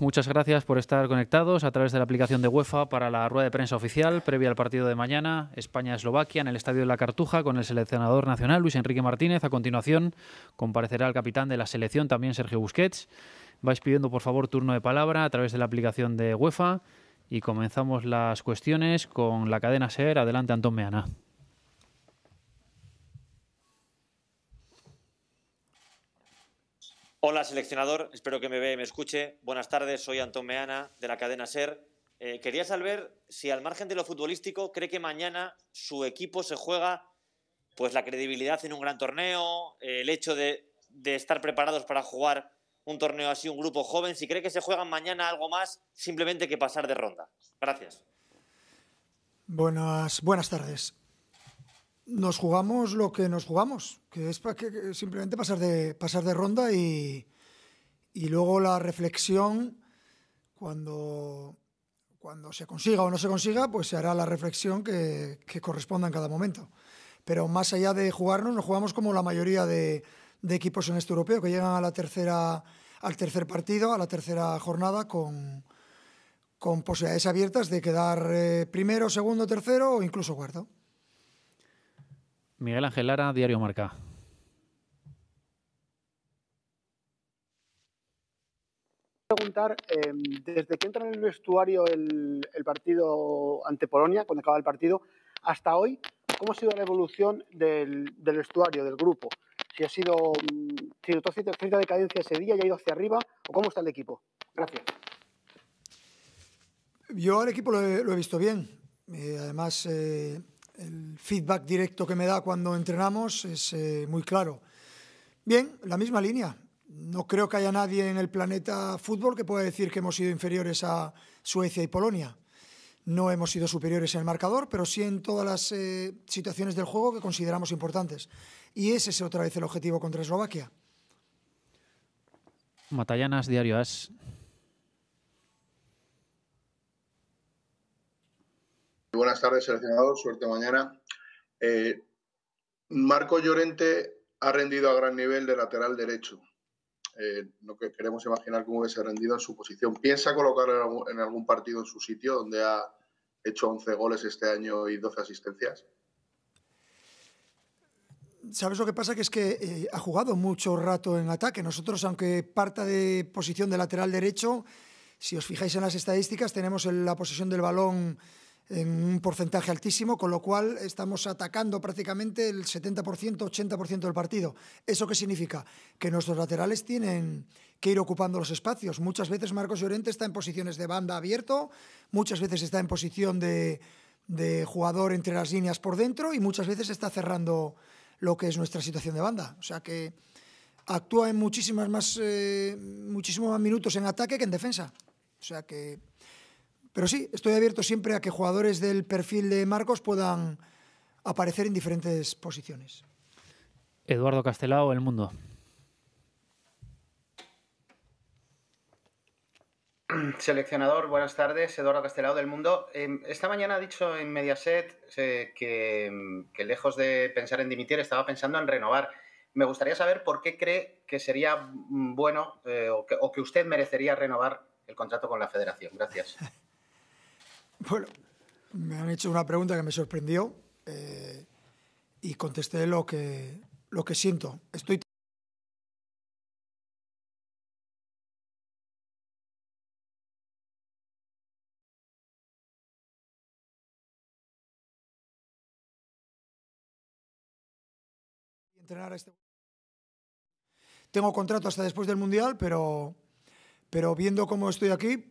muchas gracias por estar conectados a través de la aplicación de UEFA para la rueda de prensa oficial previa al partido de mañana, España-Eslovaquia, en el Estadio de la Cartuja, con el seleccionador nacional Luis Enrique Martínez. A continuación, comparecerá el capitán de la selección, también Sergio Busquets. Vais pidiendo, por favor, turno de palabra a través de la aplicación de UEFA y comenzamos las cuestiones con la cadena SER. Adelante, Antón Meana. Hola, seleccionador. Espero que me vea y me escuche. Buenas tardes. Soy Antón Meana, de la cadena SER. Eh, quería saber si, al margen de lo futbolístico, cree que mañana su equipo se juega pues la credibilidad en un gran torneo, el hecho de, estar preparados para jugar un torneo así, un grupo joven, si cree que se juega mañana algo más, simplemente que pasar de ronda. Gracias. Buenas, buenas tardes nos jugamos lo que nos jugamos, que es para que, simplemente pasar de, pasar de ronda y, luego la reflexión, cuando, cuando se consiga o no se consiga, pues se hará la reflexión que, corresponda en cada momento. Pero más allá de jugarnos, nos jugamos como la mayoría de, equipos en este europeo, que llegan a la tercera, al tercer partido, a la tercera jornada, con, posibilidades abiertas de quedar eh, primero, segundo, tercero o incluso cuarto. Miguel Ángel Lara, Diario Marca. preguntar, em, desde que entra en el vestuario el, partido ante Polonia, cuando acaba el partido, hasta hoy, ¿cómo ha sido la evolución del, vestuario, del grupo? Si ha sido, mm, si cierta, decadencia ese día y ha ido hacia arriba, o cómo está el equipo? Gracias. Yo al equipo lo he, visto bien. Eh, además, eh, feedback directo que me da cuando entrenamos es eh, muy claro. Bien, la misma línea. No creo que haya nadie en el planeta fútbol que pueda decir que hemos sido inferiores a Suecia y Polonia. No hemos sido superiores en el marcador, pero sí en todas las eh, situaciones del juego que consideramos importantes. Y ese es otra vez el objetivo contra Eslovaquia. Matallanas, diario As. Buenas tardes, seleccionador. Suerte mañana. Eh, Marco Llorente ha rendido a gran nivel de lateral derecho. Eh, lo que queremos imaginar cómo hubiese rendido en su posición. ¿Piensa colocarlo en algún partido en su sitio donde ha hecho 11 goles este año y 12 asistencias? ¿Sabes lo que pasa? Que es que eh, ha jugado mucho rato en ataque. Nosotros, aunque parta de posición de lateral derecho, si os fijáis en las estadísticas, tenemos la posesión del balón en un porcentaje altísimo, con lo cual estamos atacando prácticamente el 70%, 80% del partido. ¿Eso qué significa? Que nuestros laterales tienen que ir ocupando los espacios. Muchas veces Marcos Llorente está en posiciones de banda abierto, muchas veces está en posición de, jugador entre las líneas por dentro y muchas veces está cerrando lo que es nuestra situación de banda. O sea que actúa en muchísimas más, eh, muchísimos más minutos en ataque que en defensa. O sea que pero sí, estoy abierto siempre a que jugadores del perfil de Marcos puedan aparecer en diferentes posiciones. Eduardo Castelao, El Mundo. Seleccionador, buenas tardes. Eduardo Castelao del Mundo. Em, esta mañana ha dicho en Mediaset eh, em, que, lejos de pensar en dimitir estaba pensando en renovar. Me gustaría saber por qué cree que sería mm, bueno eh, o que usted merecería renovar el contrato con la federación. Gracias. Bueno, me han hecho una pregunta que me sorprendió eh, y contesté lo que, lo que siento. Estoy. entrenar este. Tengo contrato hasta después del mundial, pero, pero viendo cómo estoy aquí,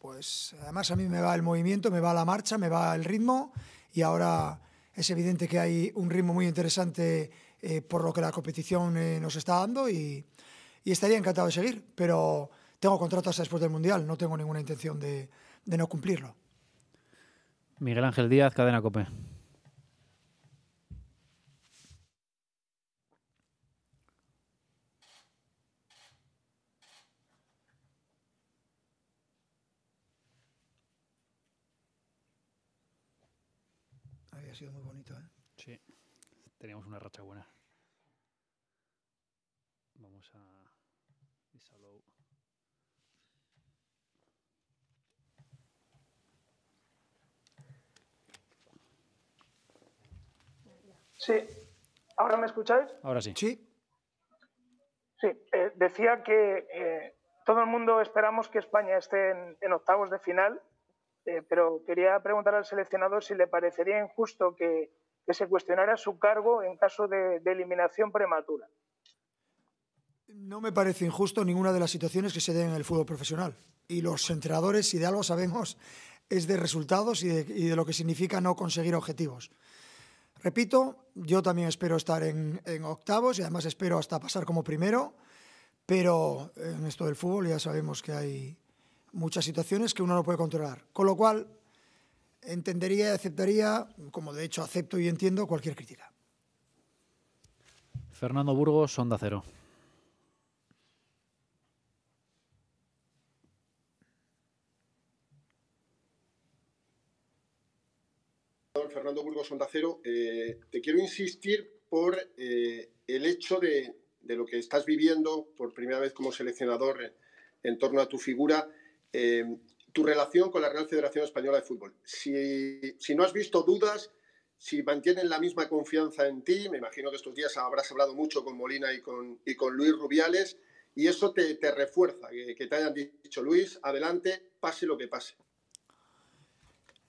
pues además a mí me va el movimiento, me va la marcha, me va el ritmo y ahora es evidente que hay un ritmo muy interesante eh, por lo que la competición eh, nos está dando y, estaría encantado de seguir, pero tengo contratos después del Mundial, no tengo ninguna intención de, de no cumplirlo. Miguel Ángel Díaz, Cadena Copé. ha sido muy bonito, ¿eh? Sí, teníamos una racha buena. Vamos a Sí, ¿ahora me escucháis? Ahora sí. Sí. Sí, eh, decía que eh, todo el mundo esperamos que España esté en octavos de final eh, pero quería preguntar al seleccionador si le parecería injusto que, se cuestionara su cargo en caso de, eliminación prematura. No me parece injusto ninguna de las situaciones que se den en el fútbol profesional. Y los entrenadores, si de algo sabemos, es de resultados y de, lo que significa no conseguir objetivos. Repito, yo también espero estar en, octavos y además espero hasta pasar como primero, pero en esto del fútbol ya sabemos que hay, muchas situaciones que uno no puede controlar. Con lo cual, entendería y aceptaría, como de hecho acepto y entiendo, cualquier crítica. Fernando Burgos, Sonda Cero. Fernando Burgos, Onda Cero. Eh, te quiero insistir por eh, el hecho de, de, lo que estás viviendo por primera vez como seleccionador en torno a tu figura eh, tu relación con la Real Federación Española de Fútbol. Si, si no has visto dudas, si mantienen la misma confianza en ti, me imagino que estos días habrás hablado mucho con Molina y con, y con Luis Rubiales, y eso te, refuerza, que, que, te hayan dicho, Luis, adelante, pase lo que pase.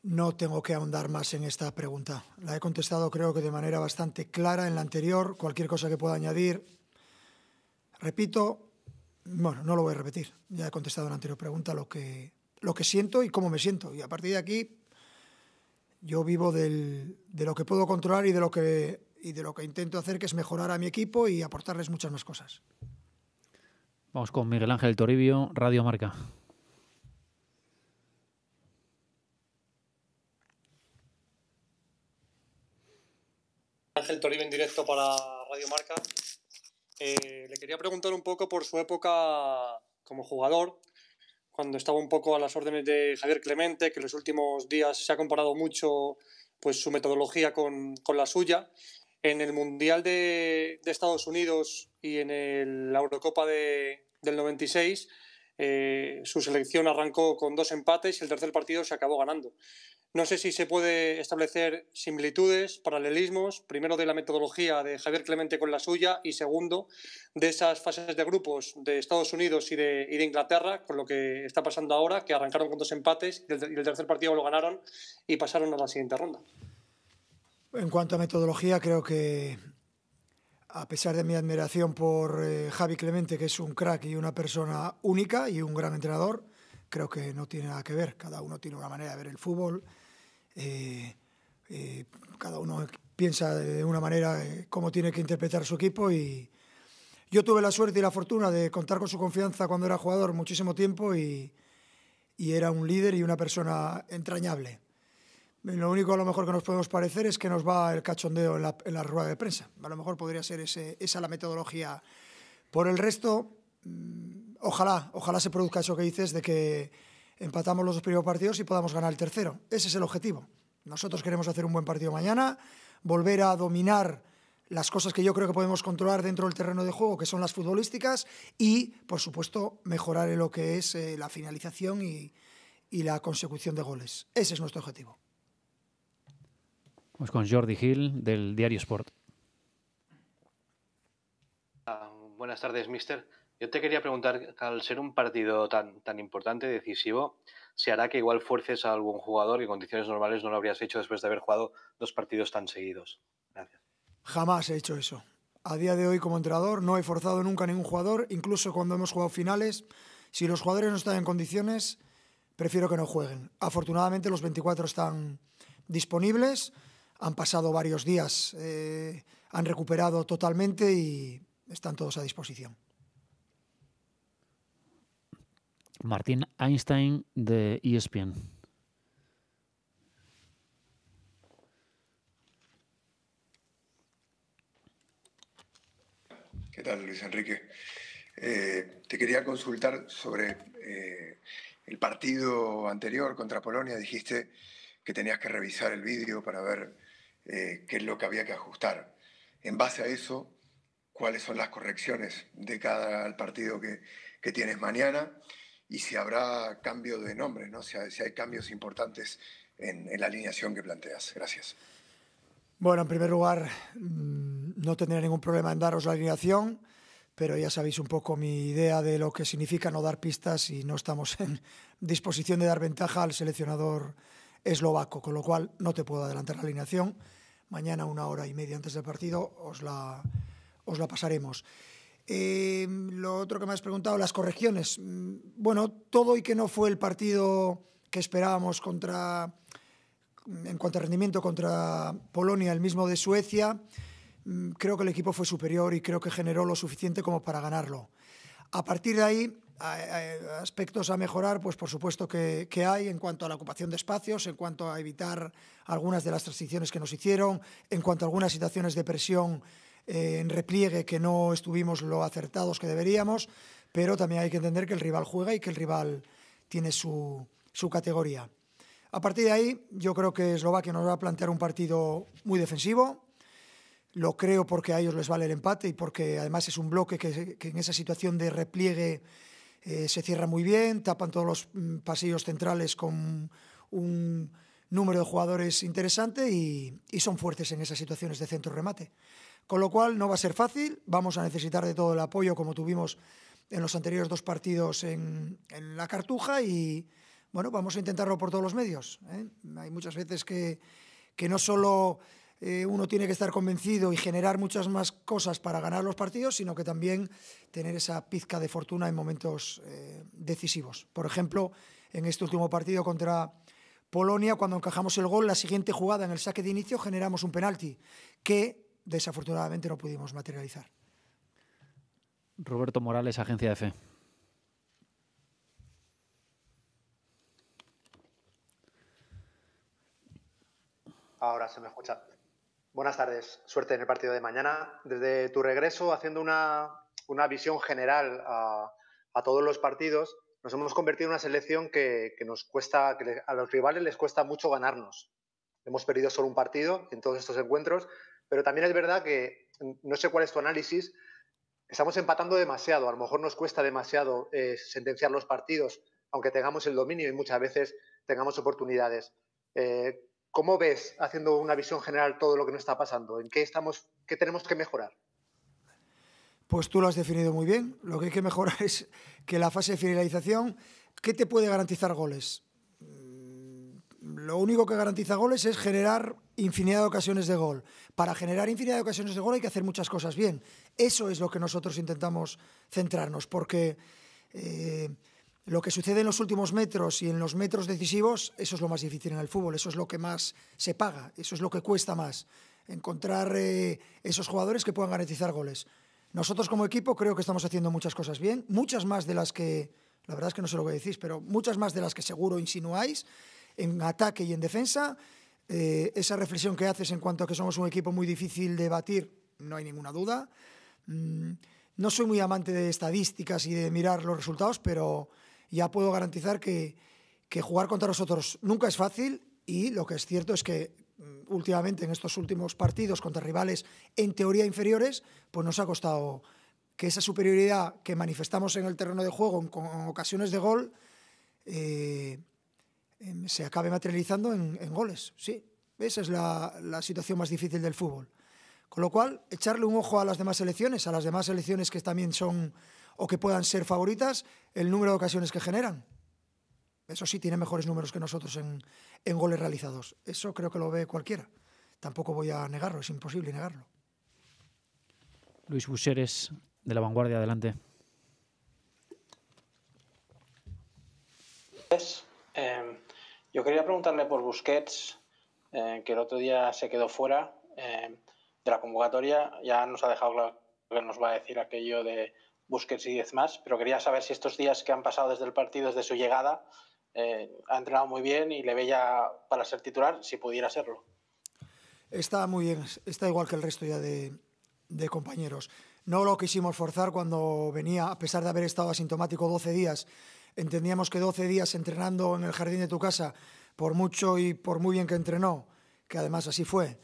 No tengo que ahondar más en esta pregunta. La he contestado creo que de manera bastante clara en la anterior. Cualquier cosa que pueda añadir. Repito, bueno, no lo voy a repetir. Ya he contestado en la anterior pregunta lo que, lo que siento y cómo me siento. Y a partir de aquí, yo vivo de lo que puedo controlar y de lo que, y de lo que intento hacer, que es mejorar a mi equipo y aportarles muchas más cosas. Vamos con Miguel Ángel Toribio, Radio Marca. Ángel Toribio en directo para Radio Marca. Eh, le quería preguntar un poco por su época como jugador, cuando estaba un poco a las órdenes de Javier Clemente, que en los últimos días se ha comparado mucho pues, su metodología con, la suya. En el Mundial de, Estados Unidos y en la Eurocopa de, del 96, eh, su selección arrancó con dos empates y el tercer partido se acabó ganando. No sé si se puede establecer similitudes, paralelismos, primero de la metodología de Javier Clemente con la suya y segundo de esas fases de grupos de Estados Unidos y de, Inglaterra, con lo que está pasando ahora, que arrancaron con dos empates y el, tercer partido lo ganaron y pasaron a la siguiente ronda. En cuanto a metodología, creo que a pesar de mi admiración por eh, Javi Clemente, que es un crack y una persona única y un gran entrenador, creo que no tiene nada que ver. Cada uno tiene una manera de ver el fútbol, eh, eh, cada uno piensa de una manera eh, cómo tiene que interpretar su equipo y yo tuve la suerte y la fortuna de contar con su confianza cuando era jugador muchísimo tiempo y, era un líder y una persona entrañable. Lo único a lo mejor que nos podemos parecer es que nos va el cachondeo en la, rueda de prensa. A lo mejor podría ser esa la metodología. Por el resto, mm, ojalá, ojalá se produzca eso que dices de que empatamos los dos primeros partidos y podamos ganar el tercero. Ese es el objetivo. Nosotros queremos hacer un buen partido mañana, volver a dominar las cosas que yo creo que podemos controlar dentro del terreno de juego, que son las futbolísticas, y, por supuesto, mejorar en lo que es eh, la finalización y, la consecución de goles. Ese es nuestro objetivo. Vamos con Jordi Gil del Diario Sport. buenas tardes, mister. Yo te quería preguntar, al ser un partido tan, tan importante, decisivo, ¿se hará que igual fuerces a algún jugador que en condiciones normales no lo habrías hecho después de haber jugado dos partidos tan seguidos? Gracias. Jamás he hecho eso. A día de hoy como entrenador no he forzado nunca a ningún jugador, incluso cuando hemos jugado finales. Si los jugadores no están en condiciones, prefiero que no jueguen. Afortunadamente los 24 están disponibles, han pasado varios días, eh, han recuperado totalmente y están todos a disposición. Martín Einstein de ESPN. ¿Qué tal, Luis Enrique? Eh, te quería consultar sobre eh, el partido anterior contra Polonia. Dijiste que tenías que revisar el vídeo para ver eh, qué es lo que había que ajustar. En base a eso, ¿cuáles son las correcciones de cada partido que, que tienes mañana? y si habrá cambio de nombre, ¿no? si, hay cambios importantes en, en, la alineación que planteas. Gracias. Bueno, en primer lugar, mm, no tendré ningún problema en daros la alineación, pero ya sabéis un poco mi idea de lo que significa no dar pistas y no estamos en disposición de dar ventaja al seleccionador eslovaco, con lo cual no te puedo adelantar la alineación. Mañana, una hora y media antes del partido, os la, os la pasaremos. Eh, lo otro que me has preguntado, las correcciones. Mm, bueno, todo y que no fue el partido que esperábamos contra, mm, en cuanto a rendimiento contra Polonia, el mismo de Suecia, mm, creo que el equipo fue superior y creo que generó lo suficiente como para ganarlo. A partir de ahí, aspectos a mejorar, pues por supuesto que, que, hay en cuanto a la ocupación de espacios, en cuanto a evitar algunas de las transiciones que nos hicieron, en cuanto a algunas situaciones de presión eh, en repliegue que no estuvimos lo acertados que deberíamos, pero también hay que entender que el rival juega y que el rival tiene su, categoría. A partir de ahí, yo creo que Eslovaquia nos va a plantear un partido muy defensivo. Lo creo porque a ellos les vale el empate y porque además es un bloque que, en esa situación de repliegue eh, se cierra muy bien, tapan todos los mm, pasillos centrales con un número de jugadores interesante y, son fuertes en esas situaciones de centro-remate. Con lo cual no va a ser fácil, vamos a necesitar de todo el apoyo como tuvimos en los anteriores dos partidos en, la Cartuja y bueno, vamos a intentarlo por todos los medios. ¿eh? Hay muchas veces que, que no solo eh, uno tiene que estar convencido y generar muchas más cosas para ganar los partidos, sino que también tener esa pizca de fortuna en momentos eh, decisivos. Por ejemplo, en este último partido contra Polonia, cuando encajamos el gol, la siguiente jugada en el saque de inicio generamos un penalti que desafortunadamente no pudimos materializar. Roberto Morales, Agencia de Fe. Ahora se me escucha. Buenas tardes, suerte en el partido de mañana. Desde tu regreso, haciendo una, visión general a todos los partidos, nos hemos convertido en una selección que, nos cuesta, que a los rivales les cuesta mucho ganarnos. Hemos perdido solo un partido en todos estos encuentros, pero también es verdad que, mm, no sé cuál es tu análisis, estamos empatando demasiado, a lo mejor nos cuesta demasiado eh, sentenciar los partidos, aunque tengamos el dominio y muchas veces tengamos oportunidades. Eh, ¿Cómo ves, haciendo una visión general, todo lo que nos está pasando? ¿En qué, estamos, qué tenemos que mejorar? Pues tú lo has definido muy bien. Lo que hay que mejorar es que la fase de finalización, ¿qué te puede garantizar goles? Mm, lo único que garantiza goles es generar infinidad de ocasiones de gol. Para generar infinidad de ocasiones de gol hay que hacer muchas cosas bien. Eso es lo que nosotros intentamos centrarnos, porque eh, lo que sucede en los últimos metros y en los metros decisivos, eso es lo más difícil en el fútbol, eso es lo que más se paga, eso es lo que cuesta más, encontrar eh, esos jugadores que puedan garantizar goles. Nosotros como equipo creo que estamos haciendo muchas cosas bien, muchas más de las que, la verdad es que no sé lo que decís, pero muchas más de las que seguro insinuáis en ataque y en defensa. Eh, esa reflexión que haces en cuanto a que somos un equipo muy difícil de batir, no hay ninguna duda. Mm, no soy muy amante de estadísticas y de mirar los resultados, pero ya puedo garantizar que, que jugar contra nosotros nunca es fácil y lo que es cierto es que Mm, últimamente en estos últimos partidos contra rivales en teoría inferiores, pues nos ha costado que esa superioridad que manifestamos en el terreno de juego con ocasiones de gol eh, em, se acabe materializando en, goles. Sí, esa es la, la situación más difícil del fútbol. Con lo cual, echarle un ojo a las demás selecciones, a las demás selecciones que también son o que puedan ser favoritas, el número de ocasiones que generan. Eso sí, tiene mejores números que nosotros en, goles realizados. Eso creo que lo ve cualquiera. Tampoco voy a negarlo, es imposible negarlo. Luis Bucheres, de la vanguardia, adelante. Pues, em, yo quería preguntarle por Busquets, eh, que el otro día se quedó fuera em, de la convocatoria. Ya nos ha dejado claro que nos va a decir aquello de Busquets y diez más, pero quería saber si estos días que han pasado desde el partido, desde su llegada, eh, ha entrenado muy bien y le veía para ser titular si pudiera serlo. Está muy bien, está igual que el resto ya de, compañeros. No lo quisimos forzar cuando venía, a pesar de haber estado asintomático 12 días. Entendíamos que 12 días entrenando en el jardín de tu casa, por mucho y por muy bien que entrenó, que además así fue,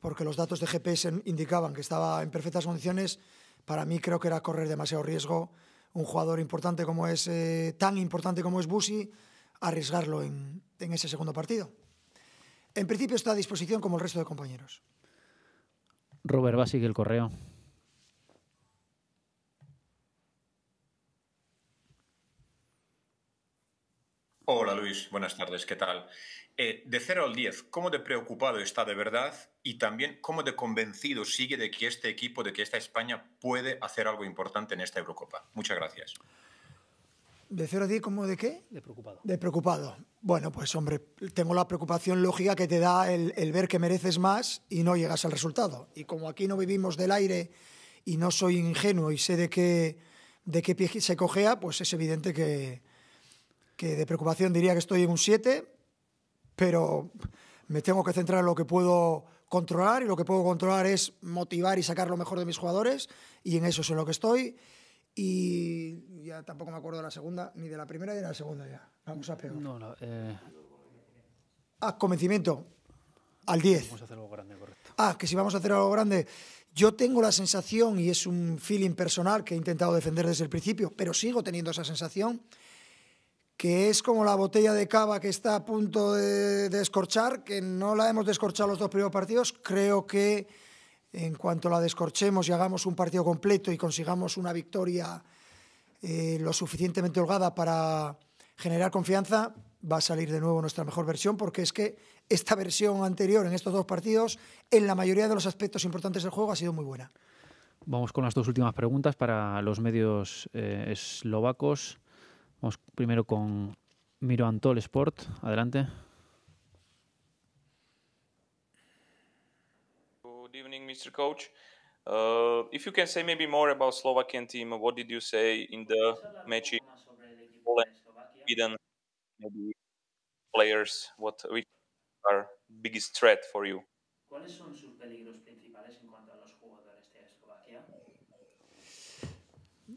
porque los datos de GPS indicaban que estaba en perfectas condiciones, para mí creo que era correr demasiado riesgo. Un jugador importante como es, eh, tan importante como es Busi, arriesgarlo en, ese segundo partido. En principio está a disposición como el resto de compañeros. Robert va sigue el correo. Hola Luis, buenas tardes, ¿qué tal? Eh, de 0 al 10, ¿cómo de preocupado está de verdad y también cómo de convencido sigue de que este equipo, de que esta España puede hacer algo importante en esta Eurocopa? Muchas gracias. ¿De cero a 10 como de qué? De preocupado. De preocupado. Bueno, pues hombre, tengo la preocupación lógica que te da el, ver que mereces más y no llegas al resultado. Y como aquí no vivimos del aire y no soy ingenuo y sé de qué, de qué pie se cojea, pues es evidente que, de preocupación diría que estoy en un 7, pero me tengo que centrar en lo que puedo controlar y lo que puedo controlar es motivar y sacar lo mejor de mis jugadores y en eso es lo que estoy. Y ya tampoco me acuerdo de la segunda, ni de la primera ni de la segunda ya. Vamos a peor. No, no, eh. Ah, convencimiento. Al 10. Vamos a hacer algo grande, correcto. Ah, que si vamos a hacer algo grande. Yo tengo la sensación, y es un feeling personal que he intentado defender desde el principio, pero sigo teniendo esa sensación, que es como la botella de cava que está a punto de, de descorchar, que no la hemos descorchado los dos primeros partidos. Creo que en cuanto la descorchemos y hagamos un partido completo y consigamos una victoria eh, lo suficientemente holgada para generar confianza, va a salir de nuevo nuestra mejor versión, porque es que esta versión anterior en estos dos partidos, en la mayoría de los aspectos importantes del juego, ha sido muy buena. Vamos con las dos últimas preguntas para los medios eh, eslovacos. Vamos primero con Miro Antol Sport. Adelante. Good evening, Mr. Coach. Uh, if you can say maybe more about Slovakian team, what did you say in the match Maybe players, what which are biggest threat for you?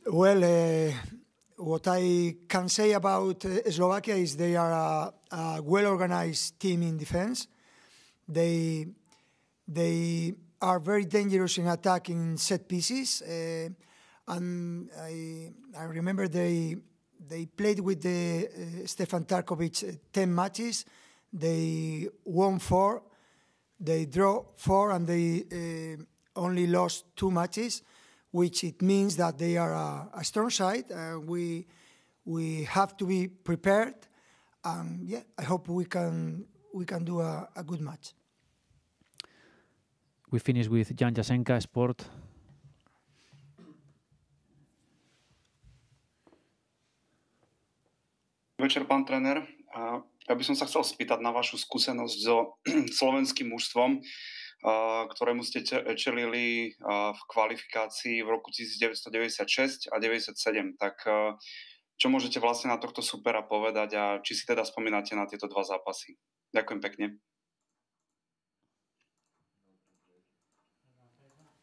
Well, uh, what I can say about uh, Slovakia is they are a, a well-organized team in defense. They they are very dangerous in attacking set pieces. Uh, and I, I, remember they they played with the uh, Stefan Tarkovic uh, ten matches. They won four, they draw four, and they uh, only lost two matches, which it means that they are a, a strong side. we we have to be prepared. and yeah, I hope we can we can do a, a good match. we finish with Jan Jasenka, Sport. Večer, pán trener. Ja by som sa chcel spýtať na vašu skúsenosť so slovenským mužstvom, ktorému ste čelili v kvalifikácii v roku 1996 a 97. Tak čo môžete vlastne na tohto supera povedať a či si teda spomínate na tieto dva zápasy? Ďakujem pekne.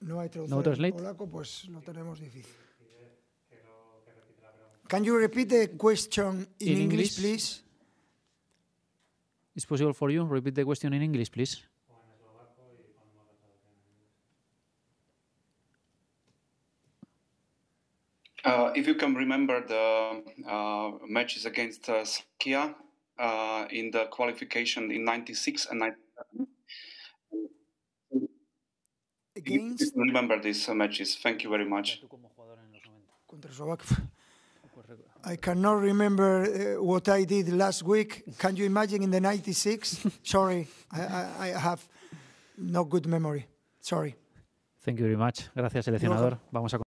no hay traducción no polaco, pues lo tenemos difícil. Can you repeat the question in, in English, English, please? It's possible for you. Repeat the question in English, please. Uh, if you can remember the uh, matches against uh, Slovakia uh, in the qualification in 96 and 97, against. Remember these matches. Thank you very much. I cannot remember uh, what I did last week. Can you imagine in the 96? Sorry, I, I, I, have no good memory. Sorry. Thank you very much. Gracias, seleccionador. Vamos a